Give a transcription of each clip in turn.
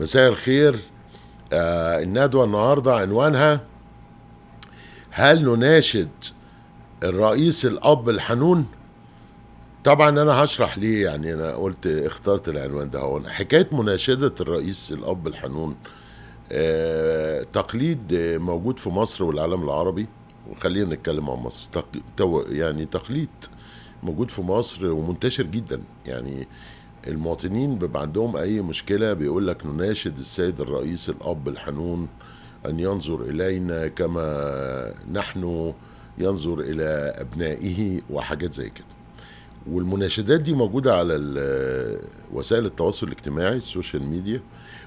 مساء الخير آه الندوة النهاردة عنوانها هل نناشد الرئيس الأب الحنون؟ طبعا أنا هشرح ليه يعني أنا قلت اخترت العنوان ده هو حكاية مناشدة الرئيس الأب الحنون آه تقليد موجود في مصر والعالم العربي وخلينا نتكلم عن مصر تق... يعني تقليد موجود في مصر ومنتشر جدا يعني آه المواطنين بيبقى عندهم اي مشكله بيقول لك نناشد السيد الرئيس الاب الحنون ان ينظر الينا كما نحن ينظر الى ابنائه وحاجات زي كده والمناشدات دي موجوده على وسائل التواصل الاجتماعي السوشيال ميديا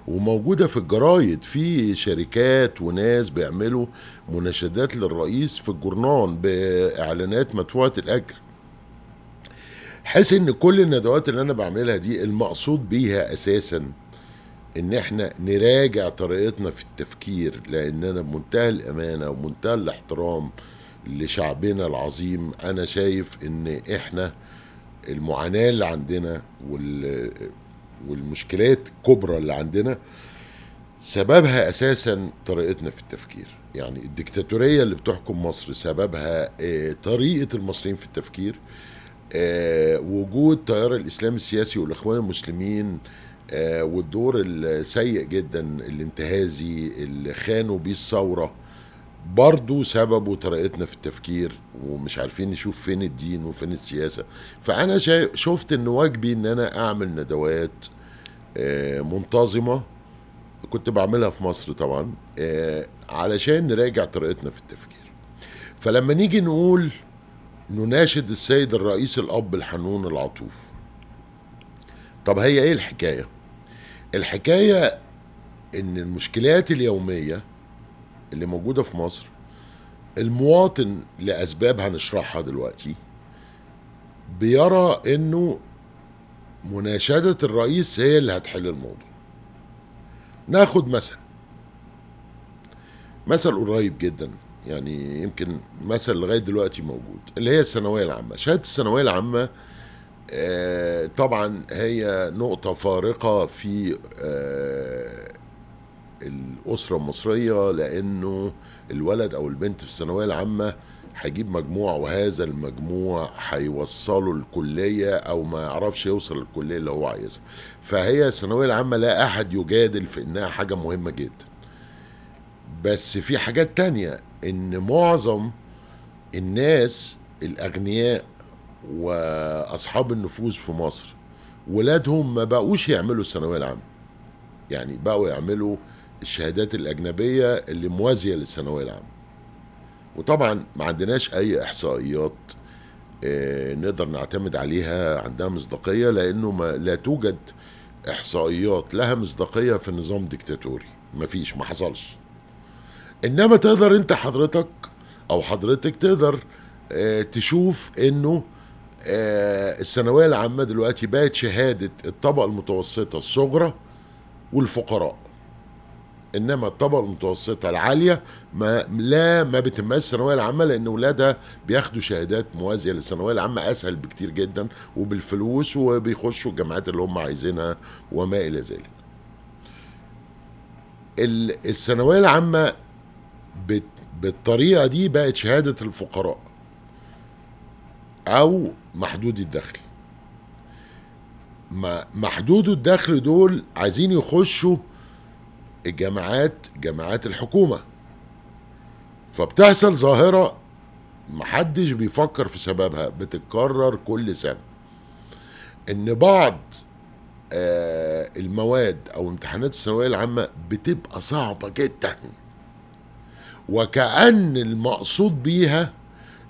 وموجوده في الجرايد في شركات وناس بيعملوا مناشدات للرئيس في الجورنان باعلانات مدفوعه الاجر حيث ان كل الندوات اللي انا بعملها دي المقصود بيها اساسا ان احنا نراجع طريقتنا في التفكير لان انا بمنتهى الامانه ومنتهى الاحترام لشعبنا العظيم انا شايف ان احنا المعاناه اللي عندنا وال والمشكلات الكبرى اللي عندنا سببها اساسا طريقتنا في التفكير يعني الدكتاتوريه اللي بتحكم مصر سببها آه، طريقه المصريين في التفكير آه، وجود تيار الاسلام السياسي والاخوان المسلمين آه، والدور السيء جدا الانتهازي اللي خانوا بيه الثوره برضه سببه طريقتنا في التفكير ومش عارفين نشوف فين الدين وفين السياسه فانا شفت ان واجبي ان انا اعمل ندوات آه، منتظمه كنت بعملها في مصر طبعا علشان نراجع طريقتنا في التفكير فلما نيجي نقول نناشد السيد الرئيس الأب الحنون العطوف طب هي إيه الحكاية؟ الحكاية إن المشكلات اليومية اللي موجودة في مصر المواطن لأسباب هنشرحها دلوقتي بيرى إنه مناشدة الرئيس هي اللي هتحل الموضوع ناخد مثل مثل قريب جداً يعني يمكن مثل لغايه دلوقتي موجود اللي هي الثانويه العامه شهاده الثانويه العامه آه، طبعا هي نقطه فارقه في آه، الاسره المصريه لانه الولد او البنت في الثانويه العامه هيجيب مجموع وهذا المجموع هيوصله الكليه او ما يعرفش يوصل للكليه اللي هو عايزها فهي الثانويه العامه لا احد يجادل في انها حاجه مهمه جدا بس في حاجات تانية ان معظم الناس الاغنياء واصحاب النفوذ في مصر ولادهم ما بقوش يعملوا الثانويه العامه يعني بقوا يعملوا الشهادات الاجنبيه اللي موازيه للثانويه العامه وطبعا ما عندناش اي احصائيات آه، نقدر نعتمد عليها عندها مصداقيه لانه ما لا توجد احصائيات لها مصداقيه في نظام ديكتاتوري مفيش ما حصلش انما تقدر انت حضرتك او حضرتك تقدر آه، تشوف انه آه، الثانويه العامه دلوقتي بقت شهاده الطبقه المتوسطه الصغرى والفقراء انما الطبقه المتوسطه العاليه ما لا ما بتمس الثانويه العامه لان ولادها بياخدوا شهادات موازيه للثانويه العامه اسهل بكتير جدا وبالفلوس وبيخشوا الجامعات اللي هم عايزينها وما الى ذلك الثانويه العامه بالطريقه دي بقت شهاده الفقراء او محدود الدخل محدود الدخل دول عايزين يخشوا الجامعات جامعات الحكومه فبتحصل ظاهره محدش بيفكر في سببها بتتكرر كل سنه ان بعض آه، المواد او امتحانات الثانويه العامه بتبقى صعبه جدا وكأن المقصود بيها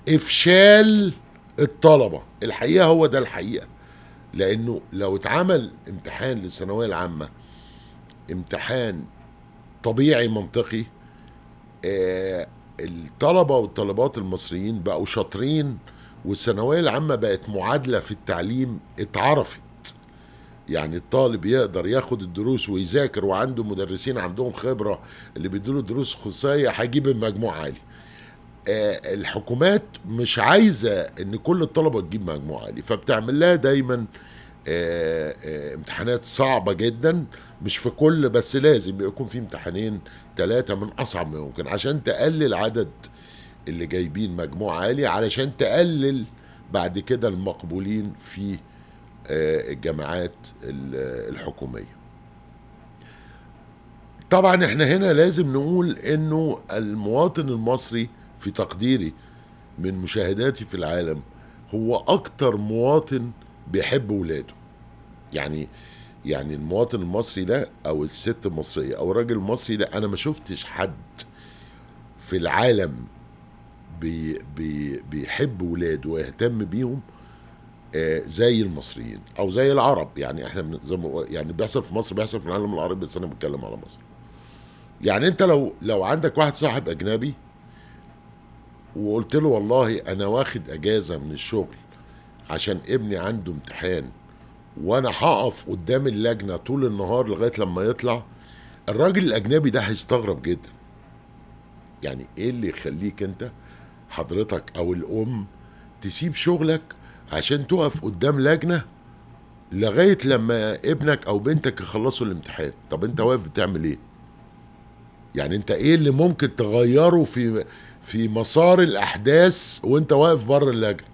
إفشال الطلبة الحقيقة هو ده الحقيقة لأنه لو اتعمل امتحان للثانوية العامة امتحان طبيعي منطقي آه الطلبة والطلبات المصريين بقوا شاطرين والثانوية العامة بقت معادلة في التعليم اتعرفت يعني الطالب يقدر ياخد الدروس ويذاكر وعنده مدرسين عندهم خبره اللي بيدوا له دروس خصوصيه هيجيب المجموع عالي آه، الحكومات مش عايزه ان كل الطلبه تجيب مجموع عالي فبتعمل لها دايما آه، آه، امتحانات صعبه جدا مش في كل بس لازم يكون في امتحانين ثلاثه من اصعب ما يمكن عشان تقلل عدد اللي جايبين مجموع عالي علشان تقلل بعد كده المقبولين في آه، الجامعات الحكوميه طبعا احنا هنا لازم نقول انه المواطن المصري في تقديري من مشاهداتي في العالم هو اكتر مواطن بيحب ولاده يعني يعني المواطن المصري ده او الست المصريه او الراجل المصري ده انا ما شفتش حد في العالم بي بي بيحب ولاده ويهتم بيهم آه، زي المصريين او زي العرب يعني احنا زي ما يعني بيحصل في مصر بيحصل في العالم العربي بس انا بتكلم على مصر يعني انت لو لو عندك واحد صاحب اجنبي وقلت له والله انا واخد اجازه من الشغل عشان ابني عنده امتحان وانا هقف قدام اللجنه طول النهار لغايه لما يطلع الراجل الاجنبي ده هيستغرب جدا يعني ايه اللي يخليك انت حضرتك او الام تسيب شغلك عشان تقف قدام لجنه لغايه لما ابنك او بنتك يخلصوا الامتحان طب انت واقف بتعمل ايه يعني انت ايه اللي ممكن تغيره في في مسار الاحداث وانت واقف بره اللجنه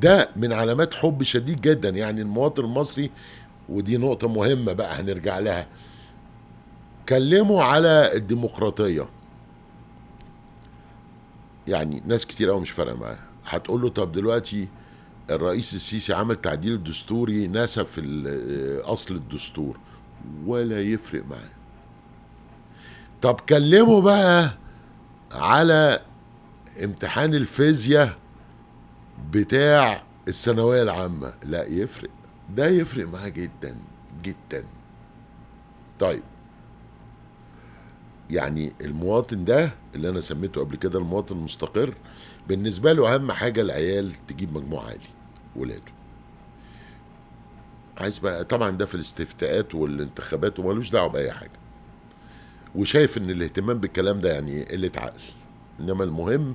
ده من علامات حب شديد جدا يعني المواطن المصري ودي نقطة مهمة بقى هنرجع لها كلموا على الديمقراطية يعني ناس كتير قوي مش فارقة معاها هتقول له طب دلوقتي الرئيس السيسي عمل تعديل دستوري نسف اصل الدستور ولا يفرق معاه طب كلمه بقى على امتحان الفيزياء بتاع الثانويه العامه لا يفرق ده يفرق معاه جدا جدا طيب يعني المواطن ده اللي انا سميته قبل كده المواطن المستقر بالنسبه له اهم حاجه العيال تجيب مجموع عالي ولاده عايز بقى طبعا ده في الاستفتاءات والانتخابات ومالوش دعوه باي حاجه وشايف ان الاهتمام بالكلام ده يعني قله عقل انما المهم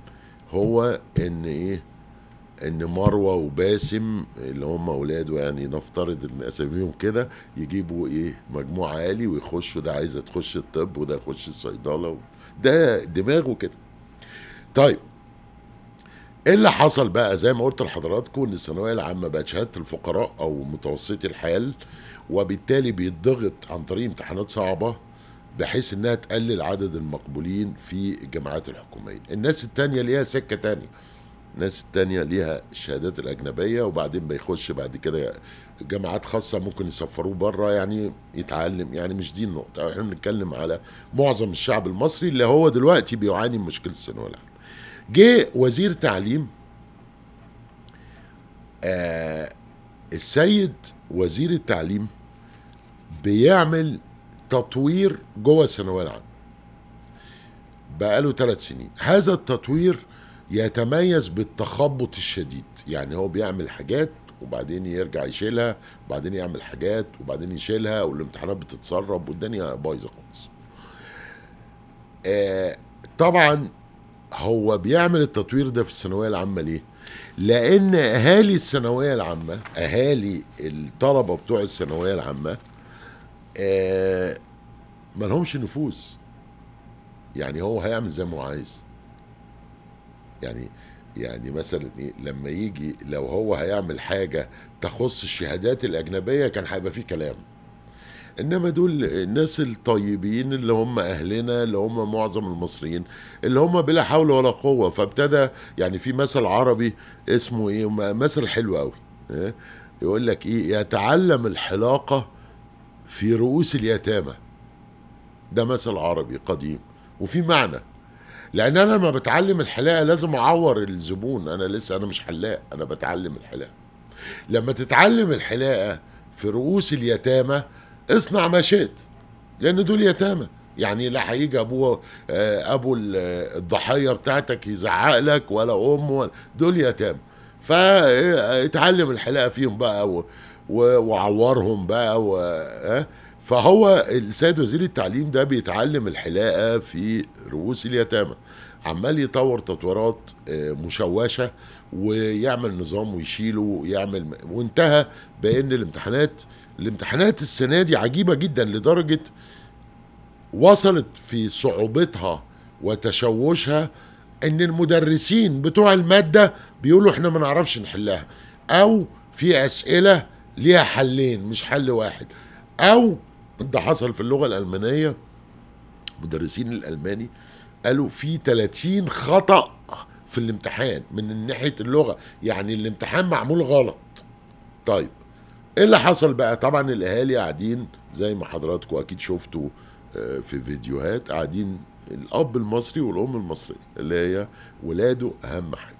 هو ان ايه ان مروه وباسم اللي هم اولاده يعني نفترض ان اساميهم كده يجيبوا ايه مجموع عالي ويخشوا ده عايزه تخش الطب وده يخش الصيدله ده دماغه كده طيب ايه اللي حصل بقى زي ما قلت لحضراتكم ان الثانويه العامه بقت شهاده الفقراء او متوسطي الحال وبالتالي بيتضغط عن طريق امتحانات صعبه بحيث انها تقلل عدد المقبولين في الجامعات الحكوميه الناس التانية ليها سكه تانية الناس التانية ليها الشهادات الأجنبية وبعدين بيخش بعد كده جامعات خاصة ممكن يسفروه بره يعني يتعلم يعني مش دي النقطة احنا بنتكلم على معظم الشعب المصري اللي هو دلوقتي بيعاني من مشكلة الثانوية العامة جه وزير تعليم آه السيد وزير التعليم بيعمل تطوير جوه الثانويه العامه بقاله ثلاث سنين هذا التطوير يتميز بالتخبط الشديد يعني هو بيعمل حاجات وبعدين يرجع يشيلها وبعدين يعمل حاجات وبعدين يشيلها والامتحانات بتتسرب والدنيا بايظه خالص آه طبعا هو بيعمل التطوير ده في الثانويه العامه ليه؟ لان اهالي الثانويه العامه اهالي الطلبه بتوع الثانويه العامه آه ما لهمش نفوذ يعني هو هيعمل زي ما هو عايز يعني يعني مثلا ايه لما يجي لو هو هيعمل حاجه تخص الشهادات الاجنبيه كان هيبقى فيه كلام انما دول الناس الطيبين اللي هم اهلنا اللي هم معظم المصريين اللي هم بلا حول ولا قوه فابتدى يعني في مثل عربي اسمه ايه مثل حلو قوي إيه؟ يقول لك ايه يتعلم الحلاقه في رؤوس اليتامى ده مثل عربي قديم وفي معنى لان انا لما بتعلم الحلاقه لازم اعور الزبون انا لسه انا مش حلاق انا بتعلم الحلاقه لما تتعلم الحلاقه في رؤوس اليتامى اصنع ما شئت لان دول يتامى يعني لا هيجي ابو آه، ابو الضحيه بتاعتك يزعق لك ولا ام ولا دول يتامى فاتعلم الحلاقه فيهم بقى وعورهم بقى و آه. فهو السيد وزير التعليم ده بيتعلم الحلاقه في رؤوس اليتامى عمال يطور تطويرات آه، مشوشه ويعمل نظام ويشيله ويعمل وانتهى بان الامتحانات الامتحانات السنة دي عجيبة جدا لدرجة وصلت في صعوبتها وتشوشها ان المدرسين بتوع المادة بيقولوا احنا ما نعرفش نحلها او في اسئلة ليها حلين مش حل واحد او ده حصل في اللغة الالمانية مدرسين الالماني قالوا في 30 خطأ في الامتحان من ناحية اللغة يعني الامتحان معمول غلط طيب ايه اللي حصل بقى طبعا الاهالي قاعدين زي ما حضراتكم اكيد شفتوا آه، في فيديوهات قاعدين الاب المصري والام المصريه اللي هي ولاده اهم حاجه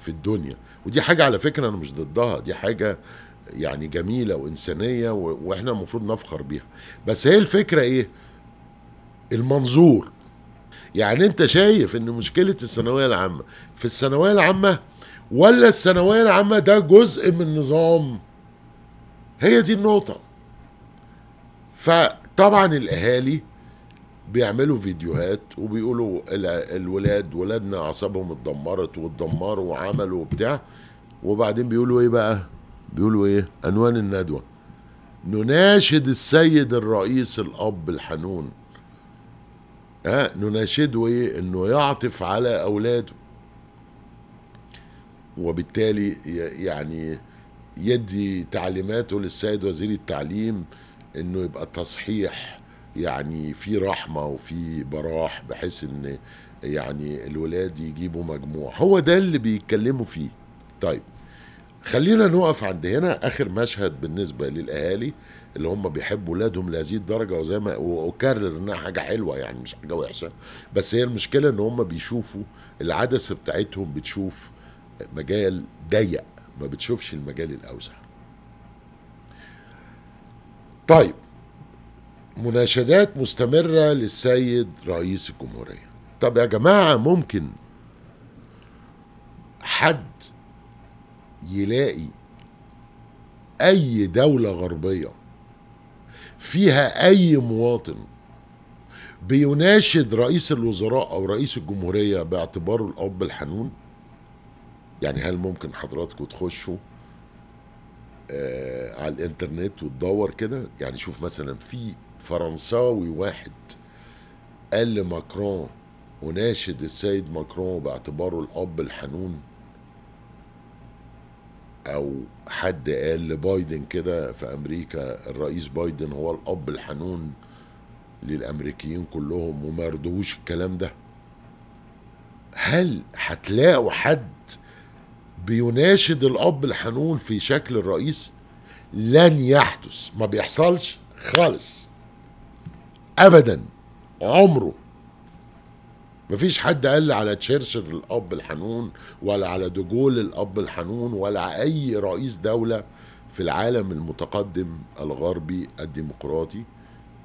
في الدنيا ودي حاجه على فكره انا مش ضدها دي حاجه يعني جميله وانسانيه واحنا المفروض نفخر بيها بس هي الفكره ايه المنظور يعني انت شايف ان مشكله الثانويه العامه في الثانويه العامه ولا الثانويه العامه ده جزء من نظام هي دي النقطه فطبعا الاهالي بيعملوا فيديوهات وبيقولوا الولاد ولادنا اعصابهم اتدمرت واتدمروا وعملوا وبتاع وبعدين بيقولوا ايه بقى بيقولوا ايه عنوان الندوه نناشد السيد الرئيس الاب الحنون ها آه، نناشده ايه انه يعطف على اولاده وبالتالي يعني يدي تعليماته للسيد وزير التعليم انه يبقى تصحيح يعني في رحمه وفي براح بحيث ان يعني الولاد يجيبوا مجموع هو ده اللي بيتكلموا فيه طيب خلينا نقف عند هنا اخر مشهد بالنسبه للاهالي اللي هم بيحبوا ولادهم لهذه الدرجه وزي ما واكرر انها حاجه حلوه يعني مش حاجه وحشه بس هي المشكله ان هم بيشوفوا العدسه بتاعتهم بتشوف مجال ضيق ما بتشوفش المجال الاوسع طيب مناشدات مستمرة للسيد رئيس الجمهورية طب يا جماعة ممكن حد يلاقي أي دولة غربية فيها أي مواطن بيناشد رئيس الوزراء أو رئيس الجمهورية باعتباره الأب الحنون يعني هل ممكن حضراتكم تخشوا آه على الانترنت وتدور كده يعني شوف مثلا في فرنساوي واحد قال لماكرون وناشد السيد ماكرون باعتباره الاب الحنون او حد قال لبايدن كده في امريكا الرئيس بايدن هو الاب الحنون للامريكيين كلهم وما الكلام ده هل هتلاقوا حد بيناشد الاب الحنون في شكل الرئيس لن يحدث ما بيحصلش خالص ابدا عمره مفيش حد قال على تشرشل الاب الحنون ولا على دجول الاب الحنون ولا على اي رئيس دوله في العالم المتقدم الغربي الديمقراطي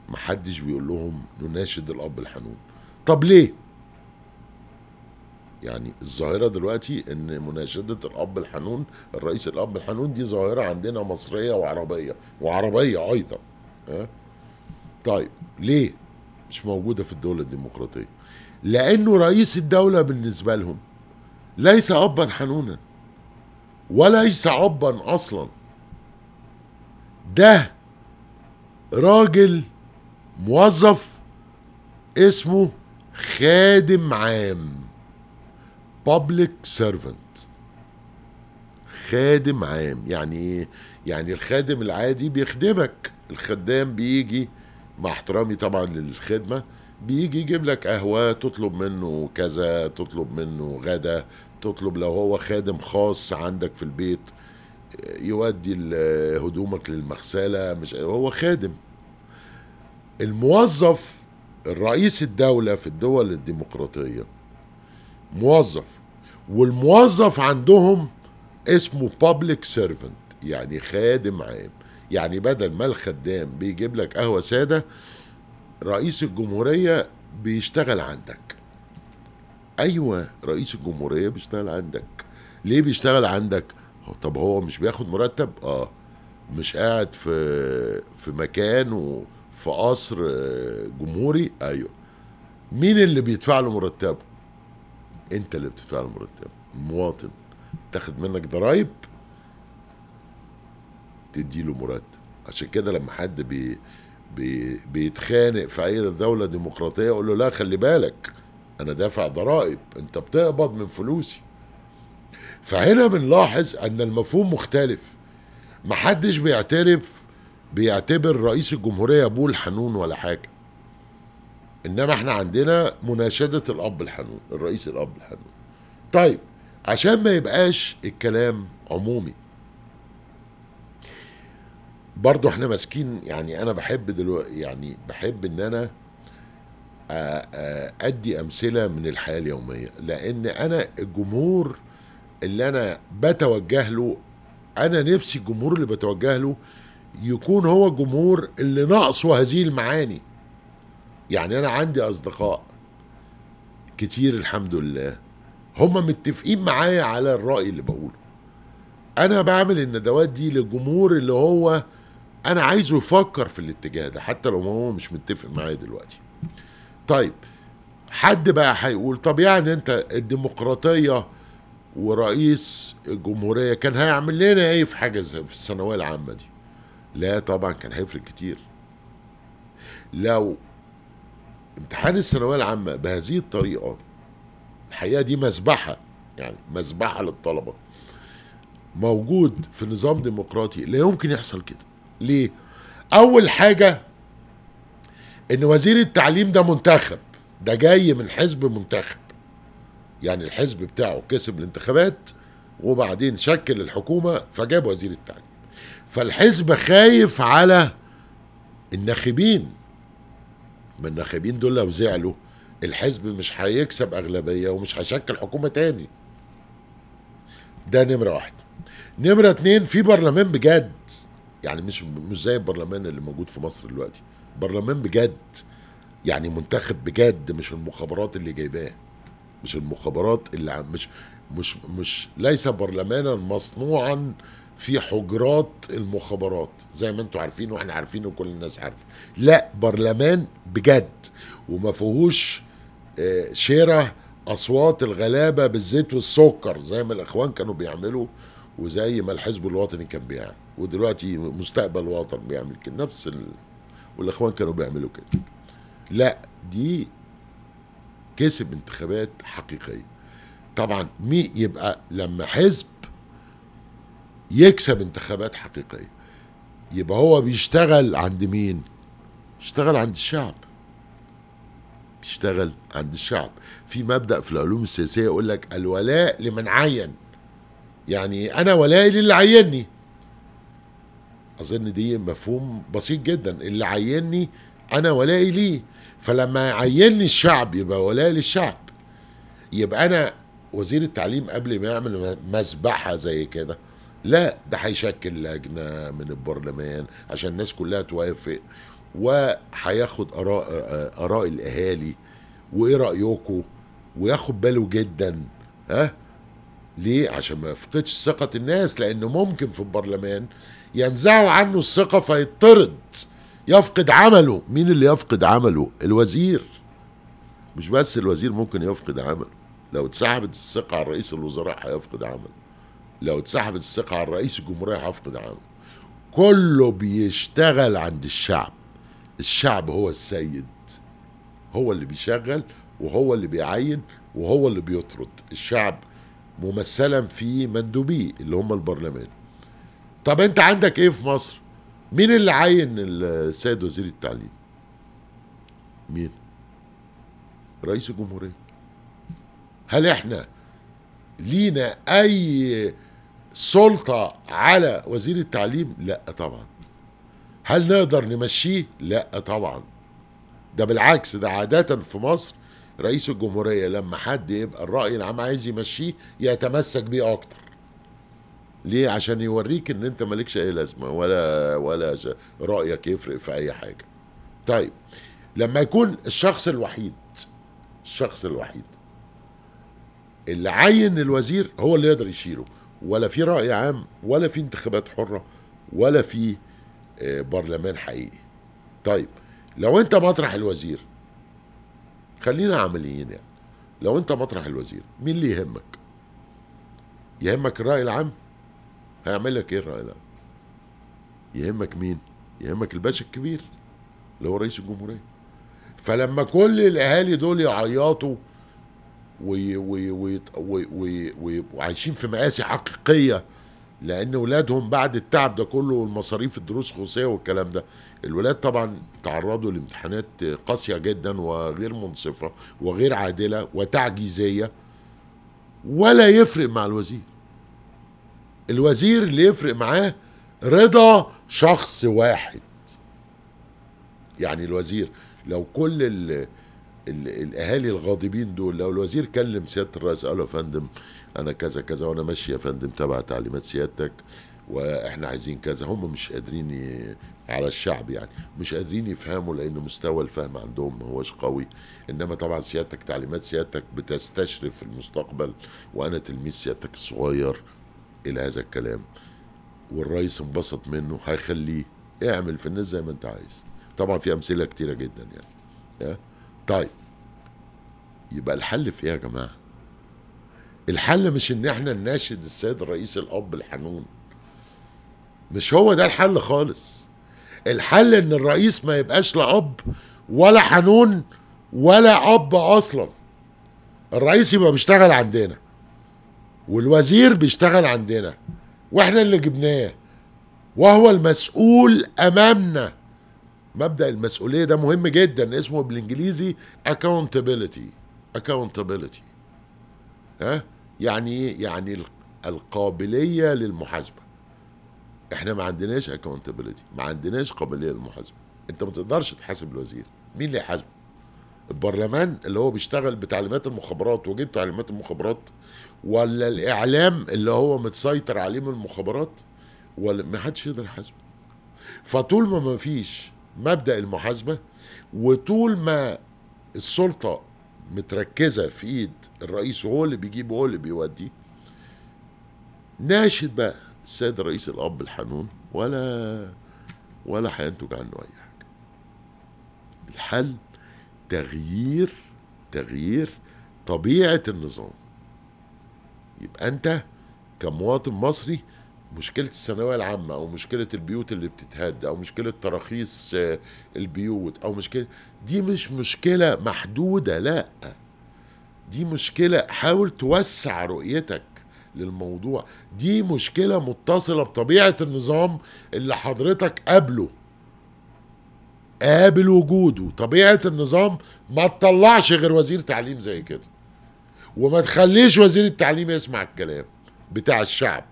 محدش بيقول لهم نناشد الاب الحنون طب ليه يعني الظاهره دلوقتي ان مناشده الاب الحنون الرئيس الاب الحنون دي ظاهره عندنا مصريه وعربيه وعربيه ايضا أه؟ طيب ليه مش موجوده في الدوله الديمقراطيه لانه رئيس الدوله بالنسبه لهم ليس ابا حنونا وليس ابا اصلا ده راجل موظف اسمه خادم عام public servant خادم عام يعني ايه يعني الخادم العادي بيخدمك الخدام بيجي مع احترامي طبعا للخدمه بيجي يجيب لك قهوه تطلب منه كذا تطلب منه غدا تطلب لو هو خادم خاص عندك في البيت يودي هدومك للمغسله مش هو خادم الموظف الرئيس الدوله في الدول الديمقراطيه موظف والموظف عندهم اسمه بابليك سيرفنت يعني خادم عام يعني بدل ما الخدام بيجيب لك قهوه ساده رئيس الجمهوريه بيشتغل عندك ايوه رئيس الجمهوريه بيشتغل عندك ليه بيشتغل عندك طب هو مش بياخد مرتب اه مش قاعد في في مكان وفي قصر آه، جمهوري ايوه مين اللي بيدفع له مرتبه انت اللي بتدفع المرتب مواطن تاخد منك ضرايب تدي له مرتب عشان كده لما حد بي بي بيتخانق في اي دوله ديمقراطيه اقول له لا خلي بالك انا دافع ضرائب انت بتقبض من فلوسي فهنا بنلاحظ ان المفهوم مختلف محدش بيعترف بيعتبر رئيس الجمهوريه ابوه الحنون ولا حاجه انما احنا عندنا مناشده الاب الحنون الرئيس الاب الحنون طيب عشان ما يبقاش الكلام عمومي برضو احنا ماسكين يعني انا بحب دلوقتي يعني بحب ان انا ادي امثله من الحياه اليوميه لان انا الجمهور اللي انا بتوجه له انا نفسي الجمهور اللي بتوجه له يكون هو الجمهور اللي ناقصه هذه المعاني يعني انا عندي اصدقاء كتير الحمد لله هم متفقين معايا على الرأي اللي بقوله انا بعمل الندوات دي للجمهور اللي هو انا عايزه يفكر في الاتجاه ده حتى لو هو مش متفق معايا دلوقتي طيب حد بقى هيقول طب يعني انت الديمقراطيه ورئيس الجمهوريه كان هيعمل لنا ايه في حاجه في الثانويه العامه دي لا طبعا كان هيفرق كتير لو امتحان الثانويه العامه بهذه الطريقه الحقيقه دي مذبحه يعني مذبحه للطلبه موجود في نظام ديمقراطي لا يمكن يحصل كده ليه اول حاجه ان وزير التعليم ده منتخب ده جاي من حزب منتخب يعني الحزب بتاعه كسب الانتخابات وبعدين شكل الحكومه فجاب وزير التعليم فالحزب خايف على الناخبين ما الناخبين دول لو زعلوا الحزب مش هيكسب اغلبيه ومش هيشكل حكومه تاني ده نمره واحد نمره اتنين في برلمان بجد يعني مش مش زي البرلمان اللي موجود في مصر دلوقتي برلمان بجد يعني منتخب بجد مش المخابرات اللي جايباه مش المخابرات اللي مش مش مش ليس برلمانا مصنوعا في حجرات المخابرات زي ما انتم عارفين واحنا عارفين وكل الناس عارفه لا برلمان بجد وما فيهوش آه، شراء اصوات الغلابه بالزيت والسكر زي ما الاخوان كانوا بيعملوا وزي ما الحزب الوطني كان بيعمل ودلوقتي مستقبل وطن بيعمل كده نفس ال... والاخوان كانوا بيعملوا كده لا دي كسب انتخابات حقيقيه طبعا مين يبقى لما حزب يكسب انتخابات حقيقيه يبقى هو بيشتغل عند مين بيشتغل عند الشعب بيشتغل عند الشعب في مبدا في العلوم السياسيه يقول لك الولاء لمن عين يعني انا ولائي للي عيني اظن دي مفهوم بسيط جدا اللي عيني انا ولائي ليه فلما يعيني الشعب يبقى ولائي للشعب يبقى انا وزير التعليم قبل ما يعمل مذبحه زي كده لا ده هيشكل لجنه من البرلمان عشان الناس كلها توافق وهياخد اراء اراء الاهالي وايه رايكم وياخد باله جدا ها ليه عشان ما يفقدش ثقه الناس لانه ممكن في البرلمان ينزعوا عنه الثقه فيطرد يفقد عمله مين اللي يفقد عمله الوزير مش بس الوزير ممكن يفقد عمله لو اتسحبت الثقه على رئيس الوزراء هيفقد عمله لو اتسحبت الثقه على الرئيس الجمهوريه هيفقد عمله كله بيشتغل عند الشعب الشعب هو السيد هو اللي بيشغل وهو اللي بيعين وهو اللي بيطرد الشعب ممثلا في مندوبيه اللي هم البرلمان طب انت عندك ايه في مصر مين اللي عين السيد وزير التعليم مين رئيس الجمهوريه هل احنا لينا اي سلطة على وزير التعليم لا طبعا هل نقدر نمشيه لا طبعا ده بالعكس ده عادة في مصر رئيس الجمهورية لما حد يبقى الرأي العام عايز يمشيه يتمسك بيه أكتر ليه عشان يوريك ان انت مالكش اي لازمه ولا ولا رايك يفرق في اي حاجه طيب لما يكون الشخص الوحيد الشخص الوحيد اللي عين الوزير هو اللي يقدر يشيله ولا في رأي عام ولا في انتخابات حرة ولا في آه، برلمان حقيقي طيب لو انت مطرح الوزير خلينا عمليين يعني لو انت مطرح الوزير مين اللي يهمك يهمك الرأي العام هيعمل لك ايه الرأي العام يهمك مين يهمك الباشا الكبير اللي هو رئيس الجمهورية فلما كل الاهالي دول يعيطوا وي وي وي وي وي ويبقوا وعايشين في مآسي حقيقية لأن ولادهم بعد التعب ده كله والمصاريف الدروس الخصوصية والكلام ده الولاد طبعا تعرضوا لامتحانات قاسية جدا وغير منصفة وغير عادلة وتعجيزية ولا يفرق مع الوزير الوزير اللي يفرق معاه رضا شخص واحد يعني الوزير لو كل الاهالي الغاضبين دول لو الوزير كلم سياده الرئيس قال له يا فندم انا كذا كذا وانا ماشي يا فندم تبع تعليمات سيادتك واحنا عايزين كذا هم مش قادرين ي... على الشعب يعني مش قادرين يفهموا لان مستوى الفهم عندهم ما هوش قوي انما طبعا سيادتك تعليمات سيادتك بتستشرف في المستقبل وانا تلميذ سيادتك الصغير الى هذا الكلام والرئيس انبسط منه هيخليه اعمل في الناس زي ما انت عايز طبعا في امثله كتيره جدا يعني طيب يبقى الحل في ايه يا جماعه الحل مش ان احنا نناشد السيد الرئيس الاب الحنون مش هو ده الحل خالص الحل ان الرئيس ما يبقاش لا اب ولا حنون ولا اب اصلا الرئيس يبقى بيشتغل عندنا والوزير بيشتغل عندنا واحنا اللي جبناه وهو المسؤول امامنا مبدا المسؤوليه ده مهم جدا اسمه بالانجليزي accountability accountability ها يعني ايه يعني القابليه للمحاسبه احنا ما عندناش accountability ما عندناش قابليه للمحاسبه انت ما تقدرش تحاسب الوزير مين اللي يحاسبه البرلمان اللي هو بيشتغل بتعليمات المخابرات وجيب تعليمات المخابرات ولا الاعلام اللي هو متسيطر عليه من المخابرات ولا ما حدش يقدر يحاسبه فطول ما ما فيش مبدا المحاسبه وطول ما السلطه متركزه في ايد الرئيس وهو اللي بيجيب وهو اللي بيودي ناشد بقى السيد الرئيس الاب الحنون ولا ولا هينتج عنه اي حاجه الحل تغيير تغيير طبيعه النظام يبقى انت كمواطن مصري مشكله الثانويه العامه او مشكله البيوت اللي بتتهد او مشكله تراخيص آه، البيوت او مشكله دي مش مشكله محدوده لا دي مشكله حاول توسع رؤيتك للموضوع دي مشكله متصله بطبيعه النظام اللي حضرتك قابله قابل وجوده طبيعه النظام ما تطلعش غير وزير تعليم زي كده وما تخليش وزير التعليم يسمع الكلام بتاع الشعب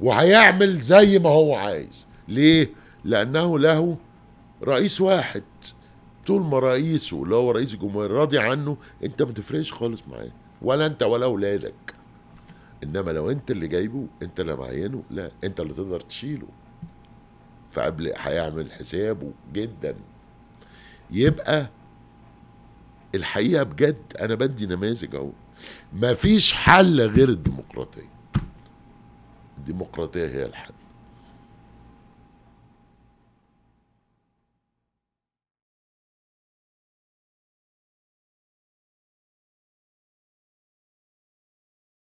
وهيعمل زي ما هو عايز ليه لانه له رئيس واحد طول ما رئيسه اللي هو رئيس الجمهوريه راضي عنه انت ما تفرقش خالص معاه ولا انت ولا اولادك انما لو انت اللي جايبه انت اللي معينه لا انت اللي تقدر تشيله فقبل هيعمل حسابه جدا يبقى الحقيقه بجد انا بدي نماذج اهو مفيش حل غير الديمقراطيه الديمقراطيه هي الحل